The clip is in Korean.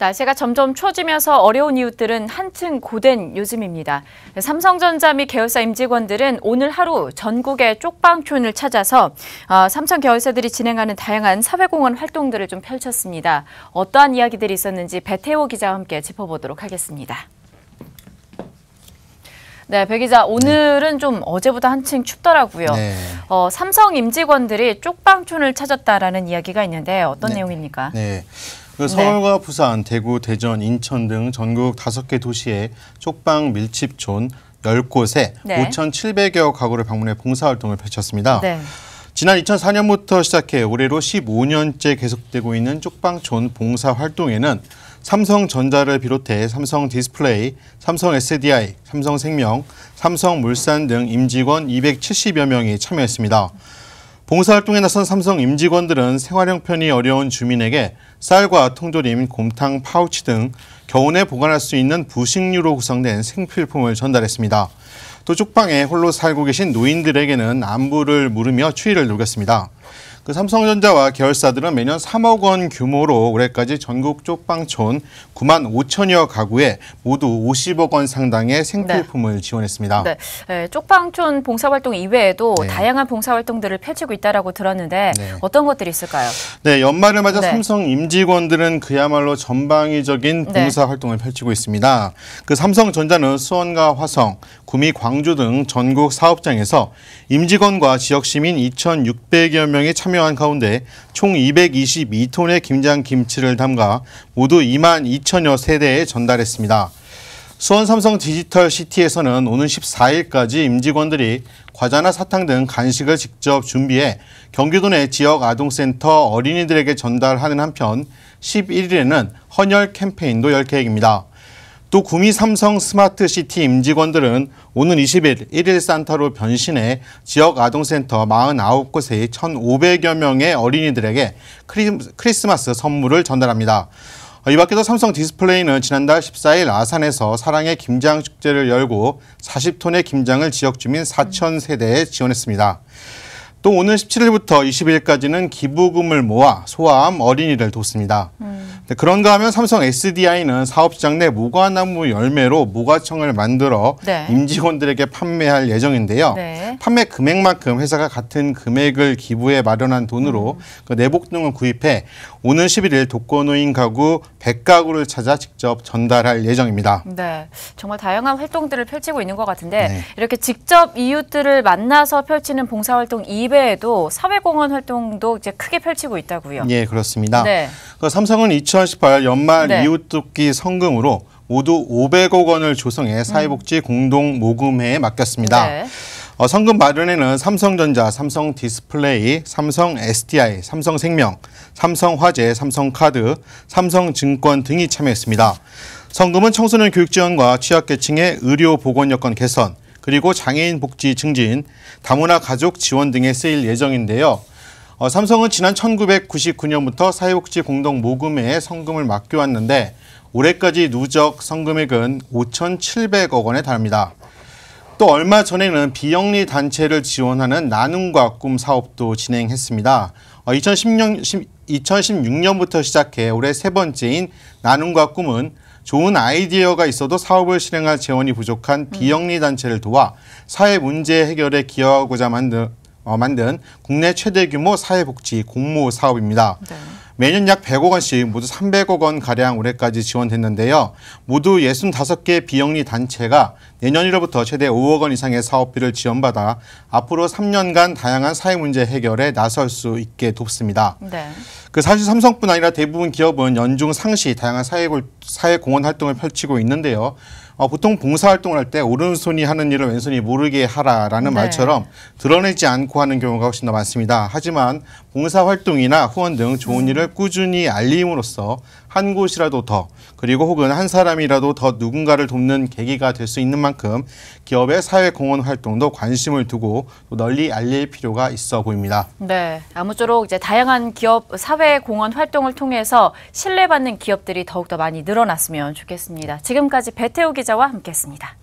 날씨가 점점 추워지면서 어려운 이웃들은 한층 고된 요즘입니다. 삼성전자 및 계열사 임직원들은 오늘 하루 전국의 쪽방촌을 찾아서 어, 삼성 계열사들이 진행하는 다양한 사회공헌 활동들을 좀 펼쳤습니다. 어떠한 이야기들이 있었는지 배태호 기자와 함께 짚어보도록 하겠습니다. 네, 배 기자 오늘은 네. 좀 어제보다 한층 춥더라고요. 네. 어, 삼성 임직원들이 쪽방촌을 찾았다라는 이야기가 있는데 어떤 네. 내용입니까? 네. 그 서울과 부산, 대구, 대전, 인천 등 전국 다섯 개 도시의 쪽방 밀집촌 열곳에 네. 5,700여 가구를 방문해 봉사활동을 펼쳤습니다. 네. 지난 2004년부터 시작해 올해로 15년째 계속되고 있는 쪽방촌 봉사활동에는 삼성전자를 비롯해 삼성 디스플레이, 삼성 SDI, 삼성생명, 삼성물산 등 임직원 270여 명이 참여했습니다. 봉사활동에 나선 삼성 임직원들은 생활형편이 어려운 주민에게 쌀과 통조림, 곰탕, 파우치 등 겨우내 보관할 수 있는 부식류로 구성된 생필품을 전달했습니다. 또 쪽방에 홀로 살고 계신 노인들에게는 안부를 물으며 추위를 녹였습니다. 그 삼성전자와 계열사들은 매년 3억 원 규모로 올해까지 전국 쪽방촌 9만 5천여 가구에 모두 50억 원 상당의 생필품을 네. 지원했습니다. 네. 네. 쪽방촌 봉사활동 이외에도 네. 다양한 봉사활동들을 펼치고 있다고 들었는데 네. 어떤 것들이 있을까요? 네, 연말을 맞아 네. 삼성 임직원들은 그야말로 전방위적인 봉사활동을 펼치고 있습니다. 그 삼성전자는 수원과 화성, 구미, 광주 등 전국 사업장에서 임직원과 지역시민 2,600여 명이 참여 투명한 가운데 총 222톤의 김장 김치를 담가 모두 2만 2천여 세대에 전달했습니다. 수원 삼성 디지털 시티에서는 오는 14일까지 임직원들이 과자나 사탕 등 간식을 직접 준비해 경기도 내 지역 아동센터 어린이들에게 전달하는 한편 11일에는 헌혈 캠페인도 열 계획입니다. 또 구미 삼성 스마트시티 임직원들은 오는 20일 1일 산타로 변신해 지역 아동센터 49곳의 1,500여 명의 어린이들에게 크리스마스 선물을 전달합니다. 어, 이 밖에도 삼성 디스플레이는 지난달 14일 아산에서 사랑의 김장 축제를 열고 40톤의 김장을 지역 주민 4,000세대에 지원했습니다. 또 오늘 17일부터 20일까지는 기부금을 모아 소아암 어린이를 돕습니다. 음. 그런가 하면 삼성 SDI는 사업장 내 모과나무 열매로 모과청을 만들어 네. 임직원들에게 판매할 예정인데요. 네. 판매 금액만큼 회사가 같은 금액을 기부해 마련한 돈으로 음. 그 내복등을 구입해 오는 11일 독거노인 가구 100가구를 찾아 직접 전달할 예정입니다. 네, 정말 다양한 활동들을 펼치고 있는 것 같은데 네. 이렇게 직접 이웃들을 만나서 펼치는 봉사활동 이외에도 사회공헌 활동도 이제 크게 펼치고 있다고요. 예, 그렇습니다. 네. 그 삼성은 2018 연말 네. 이웃돕기 성금으로 모두 500억 원을 조성해 사회복지 공동 모금회에 맡겼습니다. 네. 어, 성금 마련에는 삼성전자, 삼성디스플레이, 삼성 SDI, 삼성생명, 삼성화재, 삼성카드, 삼성증권 등이 참여했습니다. 성금은 청소년 교육지원과 취약계층의 의료보건여건 개선, 그리고 장애인 복지 증진, 다문화 가족 지원 등에 쓰일 예정인데요. 어, 삼성은 지난 1999년부터 사회복지 공동 모금에 성금을 맡겨왔는데 올해까지 누적 성금액은 5,700억 원에 달합니다. 또 얼마 전에는 비영리 단체를 지원하는 나눔과 꿈 사업도 진행했습니다. 2016년, 어, 부터 시작해 올해 세 번째인 나눔과 꿈은 좋은 아이디어가 있어도 사업을 실행할 재원이 부족한 음. 비영리 단체를 도와 사회 문제 해결에 기여하고자 만든, 어, 만든 국내 최대 규모 사회복지 공모 사업입니다. 네. 매년 약 100억 원씩 모두 300억 원 가량 올해까지 지원됐는데요. 모두 65개 비영리 단체가 내년 1월부터 최대 5억 원 이상의 사업비를 지원받아 앞으로 3년간 다양한 사회 문제 해결에 나설 수 있게 돕습니다. 네. 그 사실 삼성뿐 아니라 대부분 기업은 연중 상시 다양한 사회, 사회 공헌 활동을 펼치고 있는데요. 어, 보통 봉사활동을 할 때 오른손이 하는 일을 왼손이 모르게 하라라는 네. 말처럼 드러내지 않고 하는 경우가 훨씬 더 많습니다. 하지만 봉사활동이나 후원 등 좋은 일을 꾸준히 알림으로써 한 곳이라도 더 그리고 혹은 한 사람이라도 더 누군가를 돕는 계기가 될 수 있는 만큼 기업의 사회 공헌 활동도 관심을 두고 널리 알릴 필요가 있어 보입니다. 네, 아무쪼록 이제 다양한 기업 사회 공헌 활동을 통해서 신뢰받는 기업들이 더욱더 많이 늘어났으면 좋겠습니다. 지금까지 배태우 기자와 함께했습니다.